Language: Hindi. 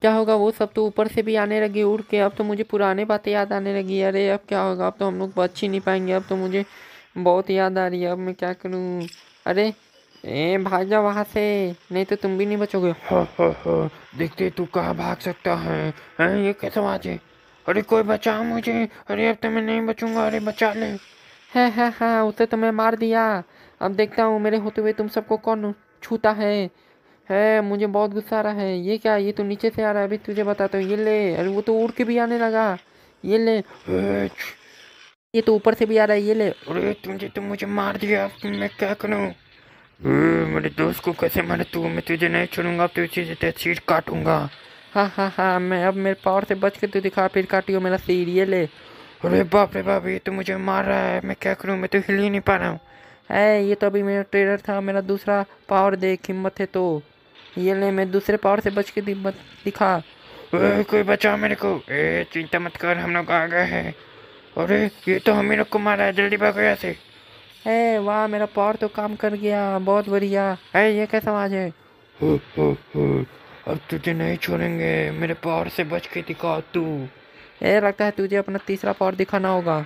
क्या होगा वो सब तो ऊपर से भी आने लगी उड़ के अब तो मुझे पुराने बातें याद आने लगी अरे अब क्या होगा अब तो हम लोग बच ही नहीं पाएंगे अब तो मुझे बहुत याद आ रही है अब मैं क्या करूँ अरे ए भाग जा वहाँ से नहीं तो तुम भी नहीं बचोगे देखते तू कहाँ भाग सकता है हैं ये कैसे बात अरे कोई बचा मुझे अरे अब तो मैं नहीं बचूंगा अरे बचा ले है है है उसे तो मैं मार दिया अब देखता हूँ मेरे होते हुए तुम सबको कौन छूता है है मुझे बहुत गुस्सा आ रहा है ये क्या ये तो नीचे से आ रहा है अभी तुझे बताता हूँ ये ले अरे वो तो उड़ के भी आने लगा ये ले ये तो ऊपर से भी आ रहा है ये ले अरे तुझे तो मुझे मार दिया मैं क्या करूँ मेरे दोस्त को कैसे मारे तू मैं तुझे नहीं छोड़ूंगा अब तुझे तो सीट काटूंगा हाँ हाँ हाँ मैं अब मेरे पावर से बच के तू दिखा फिर काटियो मेरा सीट ये ले अरे बाप रे बाप ये तो मुझे मार रहा है मैं क्या करूँ मैं तो हिल ही नहीं पा रहा हूँ है ये तो अभी मेरा ट्रेलर था मेरा दूसरा पावर देख हिम्मत है तो ये ले मैं दूसरे पावर से बच के दिखा कोई बचाओ मेरे को ए चिंता मत कर हम लोग आ गए हैं अरे ये तो हम लोग को मारा है जल्दी भाग गया से ए वाह मेरा पावर तो काम कर गया बहुत बढ़िया है ये कैसा आवाज है अब तुझे नहीं छोड़ेंगे मेरे पावर से बच के दिखा तू ए लगता है तुझे अपना तीसरा पावर दिखाना होगा